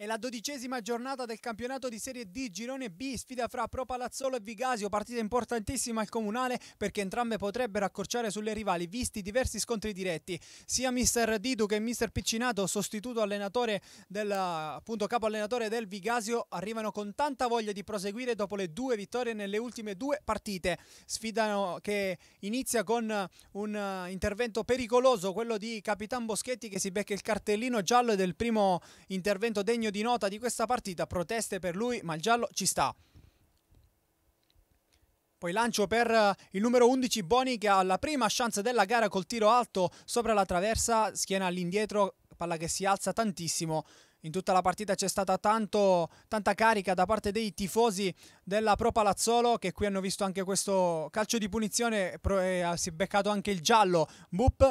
È la dodicesima giornata del campionato di Serie D Girone B, sfida fra Pro Palazzolo e Vigasio, partita importantissima al comunale perché entrambe potrebbero accorciare sulle rivali, visti diversi scontri diretti. Sia mister Didu che mister Piccinato, sostituto allenatore del appunto, capo allenatore del Vigasio, arrivano con tanta voglia di proseguire dopo le due vittorie nelle ultime due partite. Sfida che inizia con un intervento pericoloso, quello di Capitan Boschetti che si becca il cartellino giallo del primo intervento degno segno di nota di questa partita, proteste per lui, ma il giallo ci sta. Poi lancio per eh, il numero 11 Boni che ha la prima chance della gara col tiro alto sopra la traversa, schiena all'indietro, palla che si alza tantissimo. In tutta la partita c'è stata tanto, tanta carica da parte dei tifosi della Pro Palazzolo che qui hanno visto anche questo calcio di punizione e eh, si è beccato anche il giallo. Bup,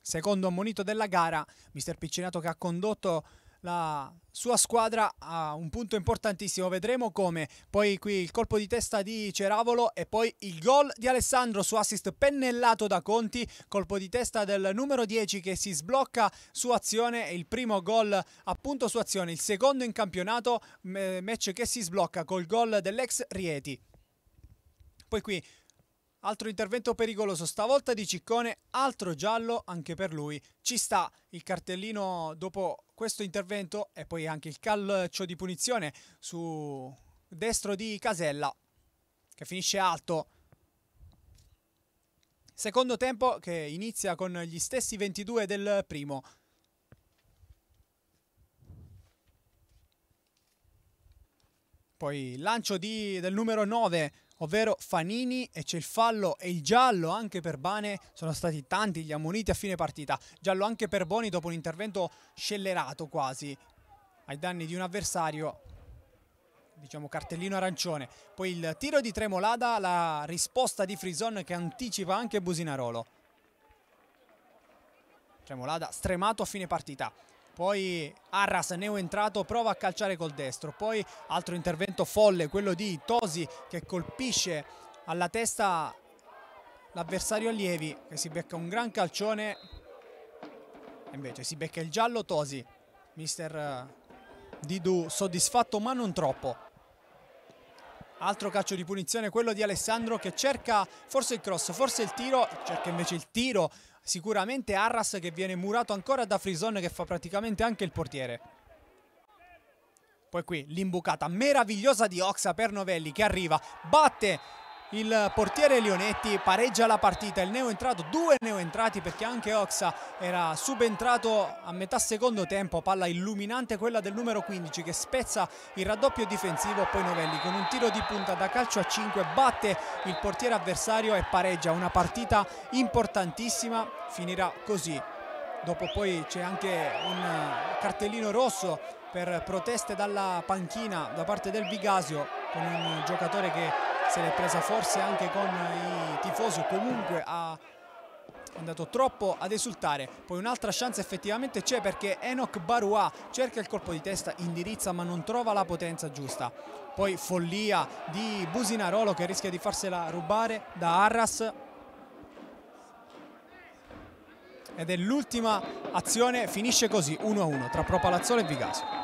secondo ammonito della gara, mister Piccinato che ha condotto la sua squadra ha un punto importantissimo. Vedremo come poi qui il colpo di testa di Ceravolo e poi il gol di Alessandro su assist pennellato da Conti. Colpo di testa del numero 10 che si sblocca su azione. Il primo gol appunto su azione, il secondo in campionato. Match che si sblocca col gol dell'ex Rieti. Poi qui Altro intervento pericoloso, stavolta di Ciccone, altro giallo anche per lui. Ci sta il cartellino dopo questo intervento e poi anche il calcio di punizione su destro di Casella che finisce alto. Secondo tempo che inizia con gli stessi 22 del primo. Poi lancio di, del numero 9 ovvero Fanini e c'è il fallo e il giallo anche per Bane, sono stati tanti gli ammoniti a fine partita, giallo anche per Boni dopo un intervento scellerato quasi ai danni di un avversario diciamo cartellino arancione poi il tiro di Tremolada la risposta di Frison che anticipa anche Businarolo Tremolada stremato a fine partita poi Arras neo entrato prova a calciare col destro poi altro intervento folle quello di Tosi che colpisce alla testa l'avversario Allievi che si becca un gran calcione e invece si becca il giallo Tosi mister eh, Didu soddisfatto ma non troppo Altro calcio di punizione, quello di Alessandro che cerca forse il cross, forse il tiro, cerca invece il tiro Sicuramente Arras che viene murato ancora da Frison che fa praticamente anche il portiere. Poi qui l'imbucata meravigliosa di Oxa per Novelli che arriva, batte il portiere Leonetti pareggia la partita, il neo entrato, due neo entrati perché anche Oxa era subentrato a metà secondo tempo, palla illuminante quella del numero 15 che spezza il raddoppio difensivo, poi Novelli con un tiro di punta da calcio a 5 batte il portiere avversario e pareggia, una partita importantissima, finirà così. Dopo poi c'è anche un cartellino rosso per proteste dalla panchina da parte del Vigasio con un giocatore che se l'è presa forse anche con i tifosi o comunque ha andato troppo ad esultare poi un'altra chance effettivamente c'è perché Enoch Barua cerca il colpo di testa indirizza ma non trova la potenza giusta poi follia di Businarolo che rischia di farsela rubare da Arras ed è l'ultima azione finisce così 1-1 tra Propalazzolo e Vigaso